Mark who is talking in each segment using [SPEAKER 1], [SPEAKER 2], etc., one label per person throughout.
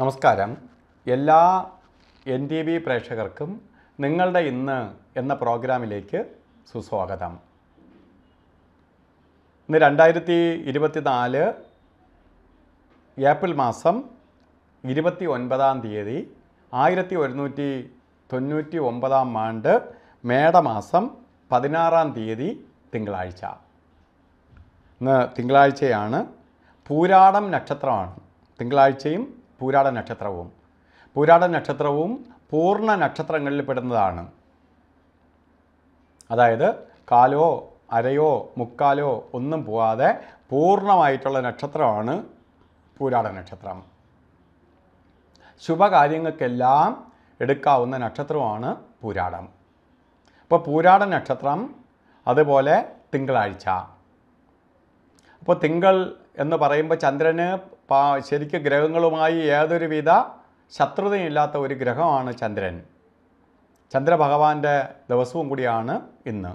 [SPEAKER 1] നമസ്കാരം എല്ലാ N T V പ്രേക്ഷകർക്കും നിങ്ങളുടെ ഇന്ന് എന്ന പ്രോഗ്രാമിലേക്ക് സുസ്വാഗതം ഇന്ന് രണ്ടായിരത്തി ഇരുപത്തിനാല് ഏപ്രിൽ മാസം ഇരുപത്തി ഒൻപതാം തീയതി ആയിരത്തി ഒരുന്നൂറ്റി തൊണ്ണൂറ്റി ഒമ്പതാം ആണ്ട് മേടമാസം പതിനാറാം തീയതി തിങ്കളാഴ്ച ഇന്ന് തിങ്കളാഴ്ചയാണ് പൂരാടം നക്ഷത്രമാണ് തിങ്കളാഴ്ചയും പൂരാട നക്ഷത്രവും പൂരാട നക്ഷത്രവും പൂർണ്ണ നക്ഷത്രങ്ങളിൽ പെടുന്നതാണ് അതായത് കാലോ അരയോ മുക്കാലോ ഒന്നും പോവാതെ പൂർണ്ണമായിട്ടുള്ള നക്ഷത്രമാണ് പൂരാട നക്ഷത്രം ശുഭകാര്യങ്ങൾക്കെല്ലാം എടുക്കാവുന്ന നക്ഷത്രമാണ് പൂരാടം അപ്പോൾ പൂരാട നക്ഷത്രം അതുപോലെ തിങ്കളാഴ്ച അപ്പോൾ തിങ്കൾ എന്ന് പറയുമ്പോൾ ചന്ദ്രന് പാ ശരിക്കും ഗ്രഹങ്ങളുമായി യാതൊരുവിധ ശത്രുതയില്ലാത്ത ഒരു ഗ്രഹമാണ് ചന്ദ്രൻ ചന്ദ്രഭഗവാന്റെ ദിവസവും കൂടിയാണ് ഇന്ന്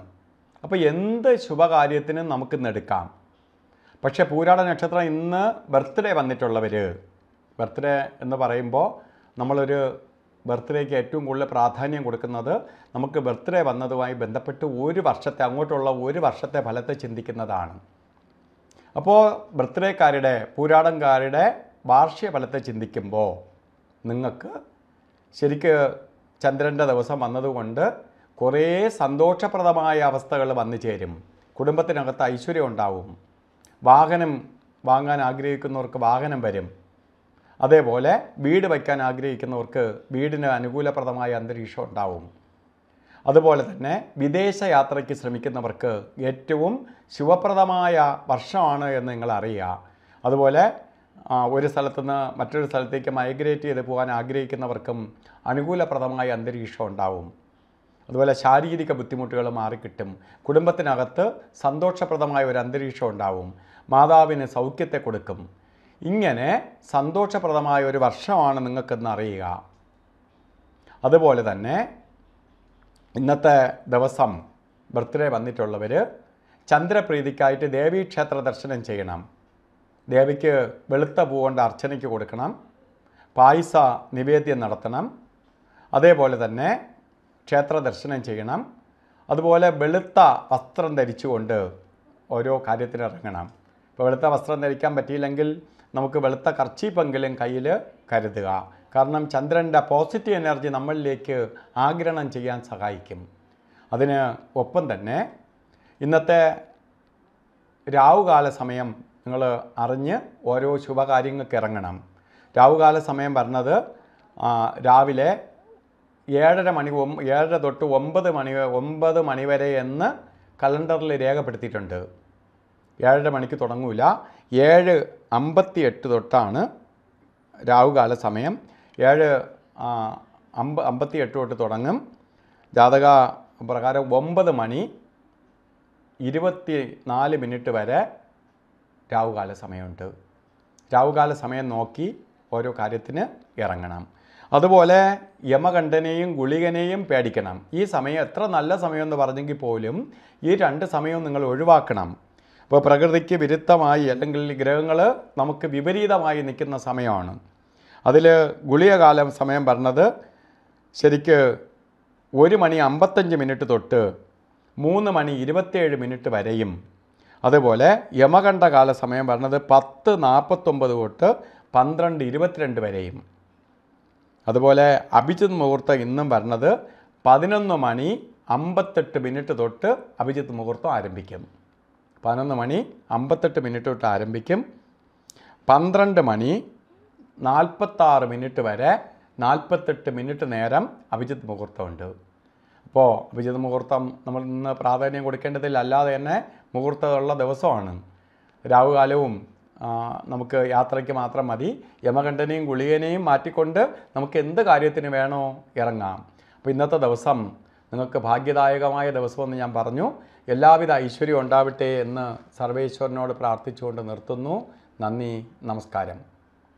[SPEAKER 1] അപ്പോൾ എന്ത് ശുഭകാര്യത്തിനും ഇന്ന് എടുക്കാം പക്ഷേ പൂരാട നക്ഷത്രം ഇന്ന് ബർത്ത്ഡേ വന്നിട്ടുള്ളവർ ബർത്ത്ഡേ എന്ന് പറയുമ്പോൾ നമ്മളൊരു ബർത്ത്ഡേക്ക് ഏറ്റവും കൂടുതൽ പ്രാധാന്യം കൊടുക്കുന്നത് നമുക്ക് ബർത്ത്ഡേ വന്നതുമായി ബന്ധപ്പെട്ട് ഒരു വർഷത്തെ അങ്ങോട്ടുള്ള ഒരു വർഷത്തെ ഫലത്തെ ചിന്തിക്കുന്നതാണ് അപ്പോൾ ബർത്ത്ഡേക്കാരുടെ പൂരാടംകാരുടെ വാർഷിക ഫലത്തെ ചിന്തിക്കുമ്പോൾ നിങ്ങൾക്ക് ശരിക്ക് ചന്ദ്രൻ്റെ ദിവസം വന്നതുകൊണ്ട് കുറേ സന്തോഷപ്രദമായ അവസ്ഥകൾ വന്നു ചേരും കുടുംബത്തിനകത്ത് ഐശ്വര്യം ഉണ്ടാവും വാഹനം വാങ്ങാൻ ആഗ്രഹിക്കുന്നവർക്ക് വാഹനം വരും അതേപോലെ വീട് വയ്ക്കാൻ ആഗ്രഹിക്കുന്നവർക്ക് വീടിന് അനുകൂലപ്രദമായ അന്തരീക്ഷം ഉണ്ടാവും അതുപോലെ തന്നെ വിദേശ യാത്രയ്ക്ക് ശ്രമിക്കുന്നവർക്ക് ഏറ്റവും ശുഭപ്രദമായ വർഷമാണ് എന്ന് നിങ്ങൾ അറിയുക അതുപോലെ ഒരു സ്ഥലത്തുനിന്ന് മറ്റൊരു സ്ഥലത്തേക്ക് മൈഗ്രേറ്റ് ചെയ്ത് പോകാൻ ആഗ്രഹിക്കുന്നവർക്കും അനുകൂലപ്രദമായ അന്തരീക്ഷം ഉണ്ടാവും അതുപോലെ ശാരീരിക ബുദ്ധിമുട്ടുകൾ മാറിക്കിട്ടും കുടുംബത്തിനകത്ത് സന്തോഷപ്രദമായ ഒരു അന്തരീക്ഷം ഉണ്ടാവും മാതാവിന് സൗഖ്യത്തെ കൊടുക്കും ഇങ്ങനെ സന്തോഷപ്രദമായ ഒരു വർഷമാണ് നിങ്ങൾക്കെന്ന് അറിയുക അതുപോലെ തന്നെ ഇന്നത്തെ ദിവസം ബർത്ത്ഡേ വന്നിട്ടുള്ളവർ ചന്ദ്രപ്രീതിക്കായിട്ട് ദേവീക്ഷേത്ര ദർശനം ചെയ്യണം ദേവിക്ക് വെളുത്ത പൂവുകൊണ്ട് അർച്ചനയ്ക്ക് കൊടുക്കണം പായസ നിവേദ്യം നടത്തണം അതേപോലെ തന്നെ ക്ഷേത്ര ദർശനം ചെയ്യണം അതുപോലെ വെളുത്ത വസ്ത്രം ധരിച്ചുകൊണ്ട് ഓരോ കാര്യത്തിനിറങ്ങണം ഇപ്പോൾ വെളുത്ത വസ്ത്രം ധരിക്കാൻ പറ്റിയില്ലെങ്കിൽ നമുക്ക് വെളുത്ത കർച്ചീപ്പെങ്കിലും കയ്യിൽ കരുതുക കാരണം ചന്ദ്രൻ്റെ പോസിറ്റീവ് എനർജി നമ്മളിലേക്ക് ആഗ്രഹണം ചെയ്യാൻ സഹായിക്കും അതിന് ഒപ്പം തന്നെ ഇന്നത്തെ രാവുകാല സമയം നിങ്ങൾ അറിഞ്ഞ് ഓരോ ശുഭകാര്യങ്ങൾക്ക് ഇറങ്ങണം രാവുകാല സമയം പറഞ്ഞത് രാവിലെ ഏഴര മണി ഏഴര തൊട്ട് ഒമ്പത് മണി ഒമ്പത് മണി വരെ എന്ന് കലണ്ടറിൽ രേഖപ്പെടുത്തിയിട്ടുണ്ട് ഏഴര മണിക്ക് തുടങ്ങൂല ഏഴ് അമ്പത്തി എട്ട് തൊട്ടാണ് രാവുകാല സമയം ഏഴ് അമ്പ അമ്പത്തി എട്ട് തൊട്ട് തുടങ്ങും ജാതക പ്രകാരം ഒമ്പത് മണി ഇരുപത്തി നാല് മിനിറ്റ് വരെ രാവുകാല സമയമുണ്ട് രാവുകാല സമയം നോക്കി ഓരോ കാര്യത്തിന് ഇറങ്ങണം അതുപോലെ യമകണ്ഠനെയും ഗുളികനെയും പേടിക്കണം ഈ സമയം എത്ര നല്ല സമയമെന്ന് പറഞ്ഞെങ്കിൽ പോലും ഈ രണ്ട് സമയവും നിങ്ങൾ ഒഴിവാക്കണം അപ്പോൾ പ്രകൃതിക്ക് വിരുദ്ധമായി അല്ലെങ്കിൽ ഗ്രഹങ്ങൾ നമുക്ക് വിപരീതമായി നിൽക്കുന്ന സമയമാണ് അതിൽ ഗുളികകാലം സമയം പറഞ്ഞത് ശരിക്ക് ഒരു മണി അമ്പത്തഞ്ച് മിനിറ്റ് തൊട്ട് മൂന്ന് മണി ഇരുപത്തേഴ് മിനിറ്റ് വരെയും അതുപോലെ യമകണ്ഠകാല സമയം പറഞ്ഞത് പത്ത് നാൽപ്പത്തൊമ്പത് തൊട്ട് പന്ത്രണ്ട് ഇരുപത്തിരണ്ട് വരെയും അതുപോലെ അഭിജിത് മുഹൂർത്തം ഇന്നും പറഞ്ഞത് പതിനൊന്ന് മണി അമ്പത്തെട്ട് മിനിറ്റ് തൊട്ട് അഭിജിത്ത് മുഹൂർത്തം ആരംഭിക്കും പതിനൊന്ന് മണി അമ്പത്തെട്ട് മിനിറ്റ് തൊട്ട് ആരംഭിക്കും പന്ത്രണ്ട് മണി നാൽപ്പത്താറ് മിനിറ്റ് വരെ നാൽപ്പത്തെട്ട് മിനിറ്റ് നേരം അഭിജിത്ത് മുഹൂർത്തമുണ്ട് അപ്പോൾ അഭിജിത് മുഹൂർത്തം നമ്മൾ ഇന്ന് പ്രാധാന്യം കൊടുക്കേണ്ടതിൽ അല്ലാതെ തന്നെ മുഹൂർത്തമുള്ള ദിവസമാണ് രാവുകാലവും നമുക്ക് യാത്രയ്ക്ക് മാത്രം മതി യമകണ്ഠനെയും ഗുളികനെയും മാറ്റിക്കൊണ്ട് നമുക്ക് എന്ത് കാര്യത്തിന് വേണോ ഇറങ്ങാം അപ്പോൾ ഇന്നത്തെ ദിവസം നിങ്ങൾക്ക് ഭാഗ്യദായകമായ ദിവസമെന്ന് ഞാൻ പറഞ്ഞു എല്ലാവിധ ഐശ്വര്യം ഉണ്ടാവട്ടെ എന്ന് സർവേശ്വരനോട് പ്രാർത്ഥിച്ചുകൊണ്ട് നിർത്തുന്നു നന്ദി നമസ്കാരം